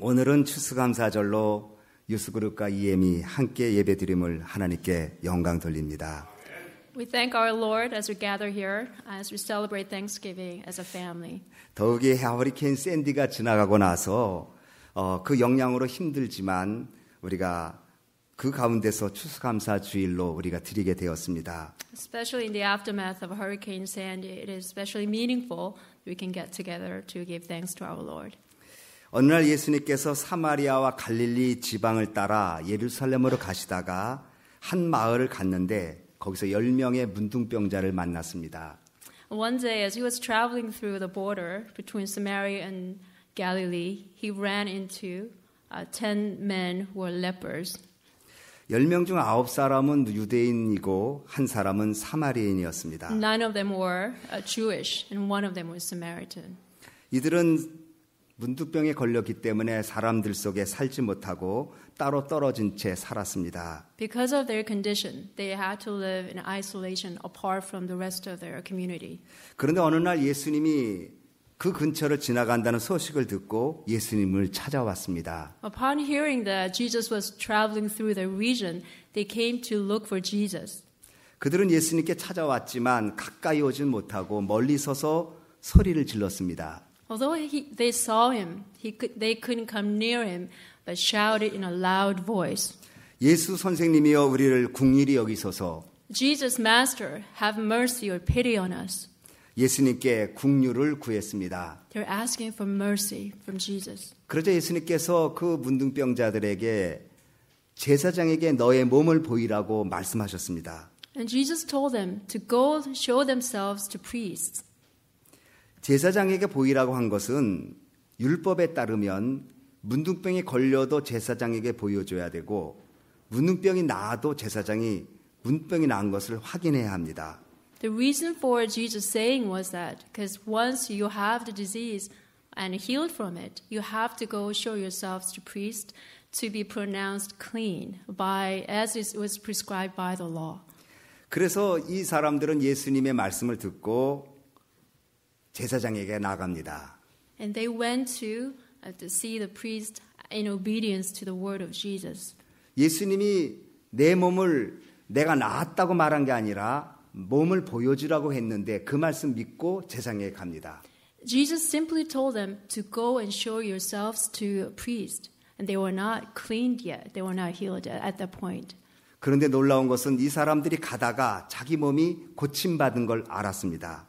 오늘은 추수감사절로 유스그룹과 EM이 함께 예배드림을 하나님께 영광 돌립니다. We thank our Lord as we gather here, as we celebrate Thanksgiving as a family. 더욱이 하리케인 샌디가 지나가고 나서 어, 그 영향으로 힘들지만 우리가 그 가운데서 추수감사 주일로 우리가 드리게 되었습니다. Especially in the aftermath of Hurricane Sandy, it is especially meaningful we can get together to give thanks to our Lord. 어느 날 예수님께서 사마리아와 갈릴리 지방을 따라 예루살렘으로 가시다가 한 마을을 갔는데 거기서 10명의 문둥병자를 만났습니다. One day as he was traveling through the border between Samaria and Galilee, he ran into uh, 10 men who were lepers. 10명 중 9사람은 유대인이고 한 사람은 사마리인이었습니다. Nine of them were Jewish and one of them was Samaritan. 이들은 문득병에 걸렸기 때문에 사람들 속에 살지 못하고 따로 떨어진 채 살았습니다. Because of their condition, they had to live in isolation apart from the rest of their community. 그런데 어느 날 예수님이 그 근처를 지나간다는 소식을 듣고 예수님을 찾아왔습니다. Upon hearing that Jesus was traveling through the region, they came to look for Jesus. 그들은 예수님께 찾아왔지만 가까이 오진 못하고 멀리 서서 소리를 질렀습니다. Although he, they saw him, he could, they couldn't come near him, but shouted in a loud voice. 예수 선생님이여 우리를 궁일이 여기소서. Jesus Master, have mercy or pity on us. 예수님께 국류를 구했습니다. They're asking for mercy from Jesus. 그러자 예수님께서 그 문둥병자들에게 제사장에게 너의 몸을 보이라고 말씀하셨습니다. And Jesus told them to go show themselves to priests. 제사장에게 보이라고 한 것은 율법에 따르면 문둥병에 걸려도 제사장에게 보여줘야 되고 문둥병이 나아도 제사장이 문병이 난 것을 확인해야 합니다. The reason for Jesus saying was that because once you have the disease and healed from it, you have to go show yourselves to priest to be pronounced clean by as it was prescribed by the law. 그래서 이 사람들은 예수님의 말씀을 듣고 제사장에게 나갑니다. And they went to to see the priest in obedience to the word of Jesus. 예수님이 내 몸을 내가 나았다고 말한 게 아니라 몸을 보여주라고 했는데 그 말씀 믿고 제사장에 갑니다. Jesus simply told them to go and show yourselves to a priest. And they were not cleaned yet. They were not healed at that point. 그런데 놀라운 것은 이 사람들이 가다가 자기 몸이 고침받은 걸 알았습니다.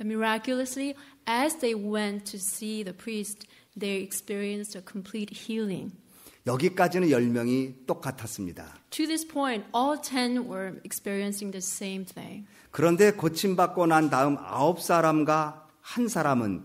But miraculously, as they went to see the priest, they experienced a complete healing. 여기까지는 10명이 똑같았습니다. To this point, all 10 were experiencing the same thing. 그런데 고침받고 난 다음 9사람과 한 사람은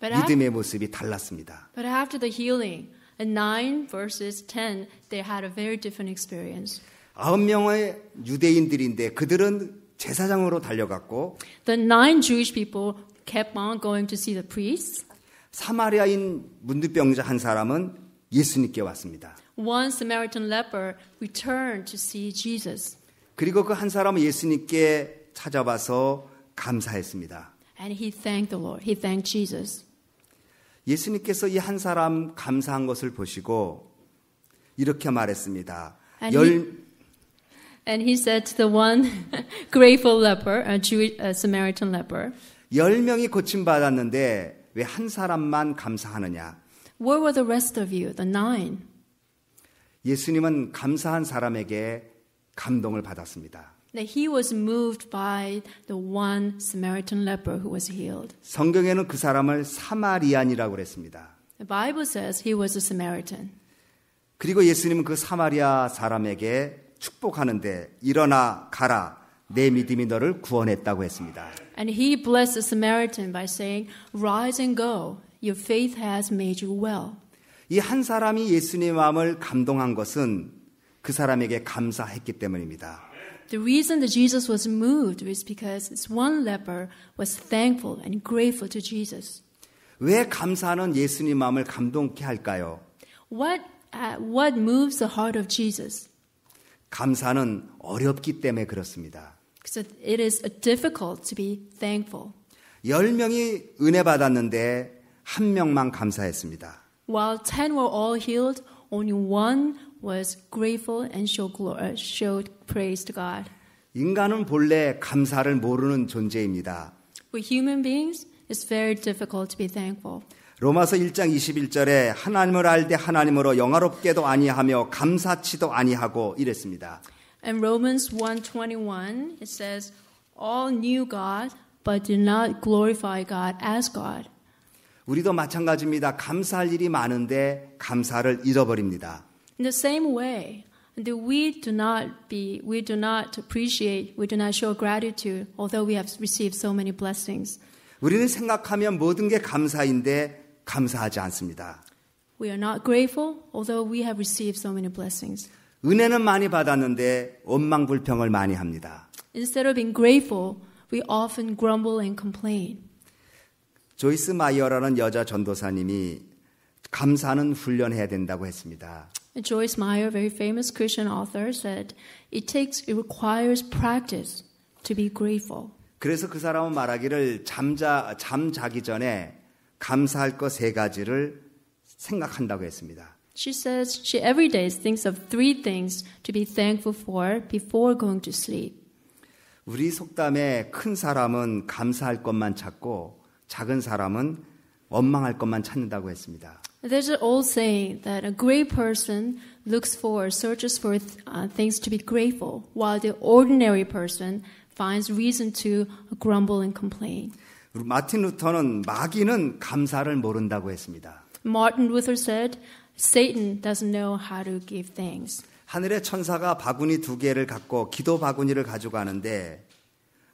but 믿음의 after, 모습이 달랐습니다. But after the healing, 9 versus 10, they had a very different experience. 9명의 유대인들인데 그들은 제사장으로 달려갔고 The nine Jewish people kept on going to see the priests. 사마리아인 문득병자 한 사람은 예수님께 왔습니다. One Samaritan leper returned to see Jesus. 그리고 그 한 사람은 예수님께 찾아와서 감사했습니다. And he thanked the Lord. He thanked Jesus. 예수님께서 이 한 사람 감사한 것을 보시고 이렇게 말했습니다. And 열, And he said to the one grateful leper, a Jewish a Samaritan leper. 열 명이 고침 받았는데 왜 한 사람만 감사하느냐? Where were the rest of you, the nine? 예수님은 감사한 사람에게 감동을 받았습니다. That he was moved by the one Samaritan leper who was healed. 성경에는 그 사람을 사마리안이라고 그랬습니다. The Bible says he was a Samaritan. 그리고 예수님은 그 사마리아 사람에게 축복하는데 일어나 가라 내 믿음이 너를 구원했다고 했습니다. And he blessed the Samaritan by saying, "Rise and go. Your faith has made you well." 이한 사람이 예수님의 마음을 감동한 것은 그 사람에게 감사했기 때문입니다. The reason that Jesus was moved was because this one leper was thankful and grateful to Jesus. 왜 감사는 예수님 마음을 감동케 할까요? What uh, what moves the heart of Jesus? 감사는 어렵기 때문에 그렇습니다. It is difficult to be thankful. 10명이 은혜 받았는데 한 명만 감사했습니다. While 10 were all healed, only one was grateful and showed, glory, showed praise to God. 인간은 본래 감사를 모르는 존재입니다. For human beings, it's very difficult to be thankful. 로마서 1장 21절에 하나님을 알되 하나님으로 영화롭게도 아니하며 감사치도 아니하고 이랬습니다. And Romans 1:21 it says all knew God but did not glorify God as God. 우리도 마찬가지입니다. 감사할 일이 많은데 감사를 잃어버립니다. In the same way that we do not be we do not appreciate we do not show gratitude although we have received so many blessings. 우리는 생각하면 모든 게 감사인데 감사하지 않습니다. We are not grateful, although we have received so many blessings. 은혜는 많이 받았는데 원망 불평을 많이 합니다. Instead of being grateful, we often grumble and complain. 조이스 마이어라는 여자 전도사님이 감사는 훈련해야 된다고 했습니다. Joyce Meyer, very famous Christian author, said, "It takes, it requires practice to be grateful." 그래서 그 사람은 말하기를 잠자 잠 자기 전에 감사할 가지를 생각한다고 했습니다. She says she every day thinks of three things to be thankful for before going to sleep. 우리 속담에 큰 사람은 감사할 것만 찾고 작은 사람은 원망할 것만 찾는다고 했습니다. There's an old saying that a great person looks for, searches for uh, things to be grateful, while the ordinary person finds reason to grumble and complain. 마틴 루터는 마귀는 감사를 모른다고 했습니다. Martin Luther said, Satan doesn't know how to give thanks. 하늘의 천사가 바구니 두 개를 갖고 기도 바구니를 가져가는데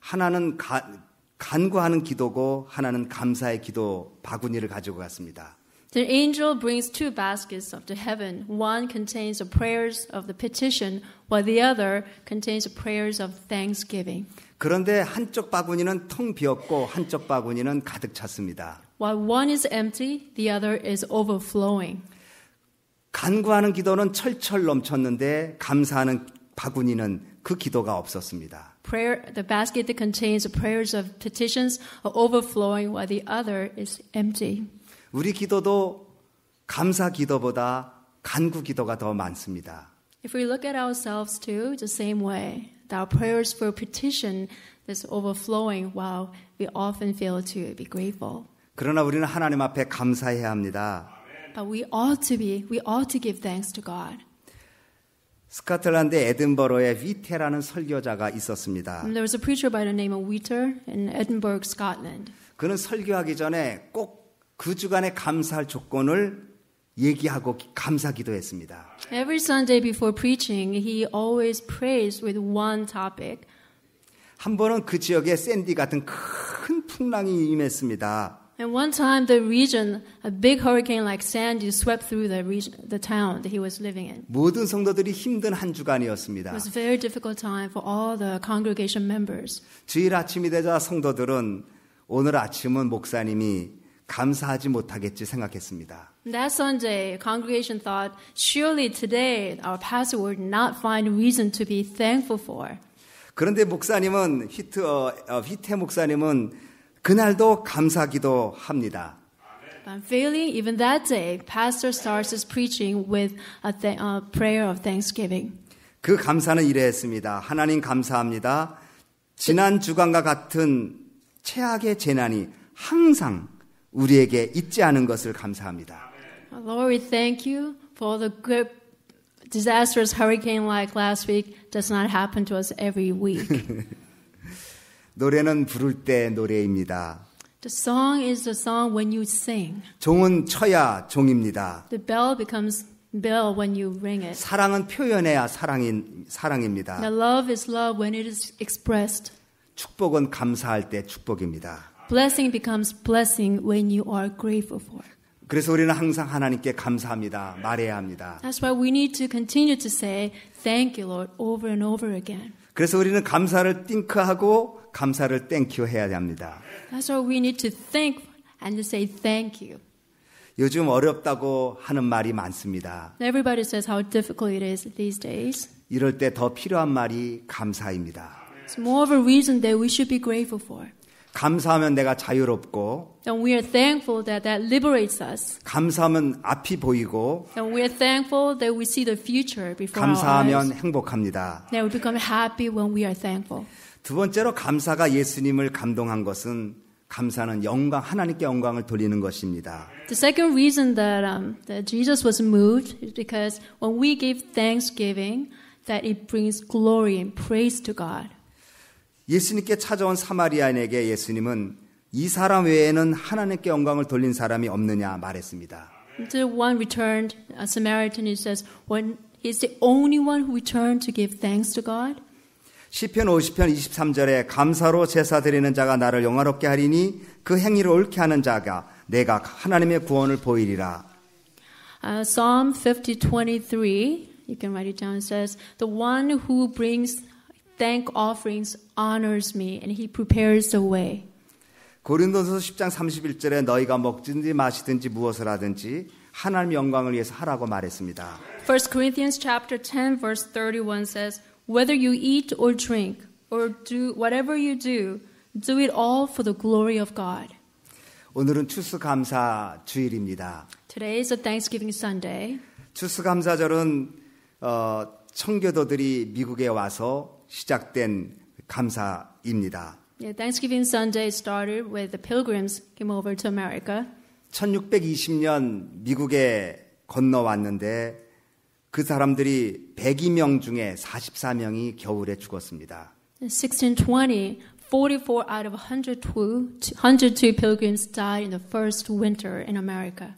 하나는 가, 간구하는 기도고 하나는 감사의 기도 바구니를 가지고 갔습니다. The angel brings two baskets of the heaven. One contains the prayers of the petition, while the other contains the prayers of thanksgiving. 그런데 한쪽 바구니는 텅 비었고 한쪽 바구니는 가득 찼습니다. While one is empty, the other is overflowing. 간구하는 기도는 철철 넘쳤는데 감사하는 바구니는 그 기도가 없었습니다. Prayer, the basket that contains prayers of petitions are overflowing while the other is empty. 우리 기도도 감사 기도보다 간구 기도가 더 많습니다. If we look at ourselves too, the same way. our prayers for petition that's overflowing while we often fail to be grateful. 그러나 우리는 하나님 앞에 감사해야 합니다. But we ought to be, we ought to give thanks to God. 스코틀랜드 에든버러에 위테라는 설교자가 있었습니다. There was a preacher by the name of Wheater in Edinburgh, Scotland. 그는 설교하기 전에 꼭 그 주간의 감사할 조건을 얘기하고 감사 기도했습니다. Every Sunday before preaching, he always prays with one topic. 한 번은 그 지역에 샌디 같은 큰 풍랑이 임했습니다. And one time the region, a big hurricane like Sandy swept through the region, the town that he was living in. 모든 성도들이 힘든 한 주간이었습니다. It was a very difficult time for all the congregation members. 주일 아침이 되자 성도들은 오늘 아침은 목사님이 감사하지 못하겠지 생각했습니다. That Sunday, congregation thought, surely today our pastor would not find reason to be thankful for. 그런데 목사님은 히트 어, 어, 히테 목사님은 그날도 감사기도 합니다. I'm feeling even that day, pastor starts his preaching with a, th- a prayer of thanksgiving. 그 감사는 이래했습니다. 하나님 감사합니다. 지난 주간과 같은 최악의 재난이 항상 우리에게 잊지 않은 것을 감사합니다. Lord, we thank you for the good disastrous hurricane like last week does not happen to us every week. 노래는 부를 때 노래입니다. The song is the song when you sing. 종은 쳐야 종입니다. The bell becomes bell when you ring it. 사랑은 표현해야 사랑인 사랑입니다. The love is love when it is expressed. 축복은 감사할 때 축복입니다. Blessing becomes blessing when you are grateful for. 그래서 우리는 항상 하나님께 감사합니다. 말해야 합니다. That's why we need to continue to say thank you Lord over and over again. 그래서 우리는 감사를 띵크하고 감사를 땡큐 해야 합니다. That's why we need to thank and to say thank you. 요즘 어렵다고 하는 말이 많습니다. Everybody says how difficult it is these days. 이럴 때 더 필요한 말이 감사입니다. It's more of a reason that we should be grateful for. 감사하면 내가 자유롭고 And we are thankful that that liberates us. 감사하면 앞이 보이고 And we are thankful that we see the future before 감사하면 our eyes. 행복합니다. That we become happy when we are thankful. 두 번째로 감사가 예수님을 감동한 것은 감사는 영광 하나님께 영광을 돌리는 것입니다. The second reason that, um, that Jesus was moved is because when we give thanksgiving that it brings glory and praise to God. 예수님께 찾아온 사마리아인에게 예수님은 이 사람 외에는 하나님께 영광을 돌린 사람이 없느냐 말했습니다. The one returned, a Samaritan, he says, when he's the only one who returned to give thanks to God. 시편 50편 23절에 감사로 제사 드리는 자가 나를 영화롭게 하리니 그 행위를 옳게 하는 자가 내가 하나님의 구원을 보이리라. Uh, Psalm 50:23, you can write it down. It says, "The one who brings thank offerings honors me and he prepares the way. 고린도서 10장 31절에 너희가 먹든지 마시든지 무엇을 하든지 하나님 영광을 위해서 하라고 말했습니다. 1 Corinthians chapter 10 verse 31 says whether you eat or drink or do whatever you do do it all for the glory of God. 오늘은 추수 주일입니다. Today is a Thanksgiving Sunday. 추수감사절은 어 청교도들이 미국에 와서 시작된 감사입니다. Yeah, Thanksgiving Sunday started with the pilgrims came over to America. 1620년 미국에 건너왔는데 그 사람들이 102명 중에 44명이 겨울에 죽었습니다. 1620, 44 out of 102, 102 pilgrims died in the first winter in America.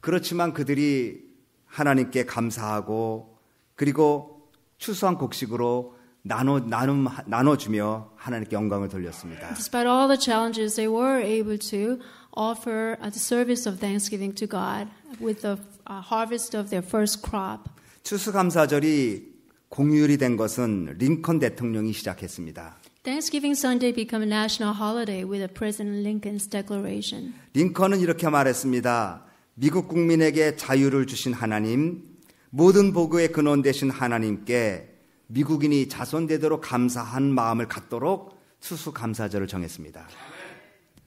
그렇지만 그들이 하나님께 감사하고 그리고 추수한 곡식으로 나눠 나눔 나눠주며 하나님께 영광을 돌렸습니다. Despite all the challenges, they were able to offer a service of thanksgiving to God with the harvest of their first crop. 추수감사절이 공휴일이 된 것은 링컨 대통령이 시작했습니다. Thanksgiving Sunday became a national holiday with President Lincoln's declaration. 링컨은 이렇게 말했습니다. 미국 국민에게 자유를 주신 하나님, 모든 복의 근원 되신 하나님께 미국인이 자손되도록 감사한 마음을 갖도록 수수감사절을 정했습니다.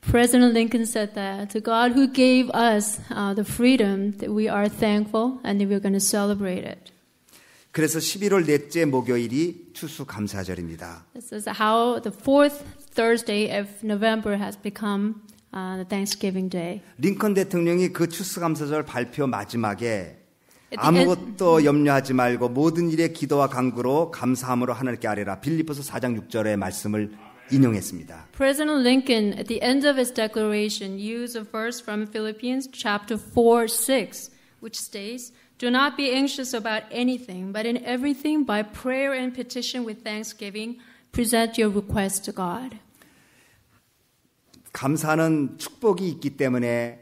President Lincoln said that to God who gave us uh, the freedom that we are thankful and we're going to celebrate it. 그래서 11월 넷째 목요일이 추수감사절입니다. This is how the fourth Thursday of November has become uh, the Thanksgiving Day. 링컨 대통령이 그 추수감사절 발표 마지막에 아무것도 염려하지 말고 모든 일에 기도와 간구로 감사함으로 하늘께 아뢰라. 빌립보서 4장 6절의 말씀을 인용했습니다. President Lincoln at the end of his declaration used a verse from Philippians chapter 4 6 which states Do not be anxious about anything, but in everything by prayer and petition with thanksgiving present your request to God. 감사는 축복이 있기 때문에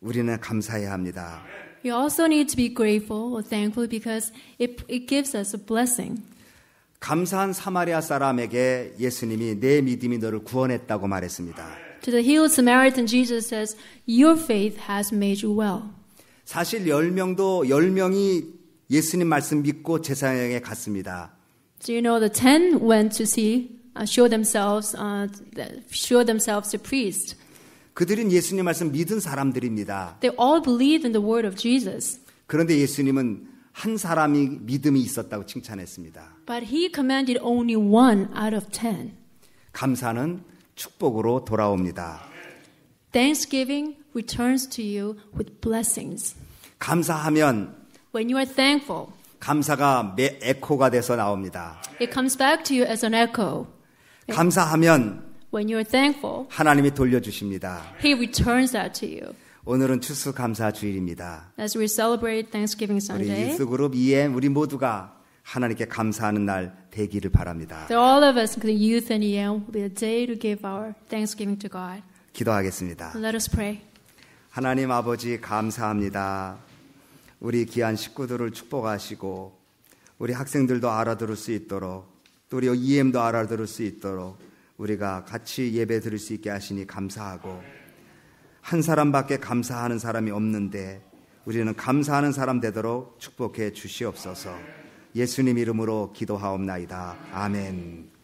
우리는 감사해야 합니다. 아멘. You also need to be grateful or thankful because it, it gives us a blessing. 감사한 사마리아 사람에게 예수님이 내 믿음이 너를 구원했다고 말했습니다. To the healed Samaritan, Jesus says, "Your faith has made you well." 사실 열 명도 열 명이 예수님 말씀 믿고 제사장에 갔습니다. Do you know the ten went to see, uh, show themselves, uh, show themselves to priest? 그들은 예수님 말씀 믿은 사람들입니다. They all believed in the word of Jesus. 그런데 예수님은 한 사람이 믿음이 있었다고 칭찬했습니다. But he commanded only one out of ten. 감사는 축복으로 돌아옵니다. Thanksgiving returns to you with blessings. 감사하면 When you are thankful, 감사가 매, 에코가 돼서 나옵니다. It comes back to you as an echo. 감사하면 When you're thankful, 하나님이 돌려주십니다. He returns that to you. 오늘은 추수 감사 주일입니다. As we celebrate Thanksgiving Sunday, 우리 유스그룹 EM 우리 모두가 하나님께 감사하는 날 되기를 바랍니다. So all of us, including youth and EM, will be a day to give our thanksgiving to God. 기도하겠습니다. Let us pray. 하나님 아버지 감사합니다. 우리 귀한 식구들을 축복하시고 우리 학생들도 알아들을 수 있도록 또 우리 EM도 알아들을 수 있도록 우리가 같이 예배 드릴 수 있게 하시니 감사하고 한 사람밖에 감사하는 사람이 없는데 우리는 감사하는 사람 되도록 축복해 주시옵소서. 예수님 이름으로 기도하옵나이다. 아멘.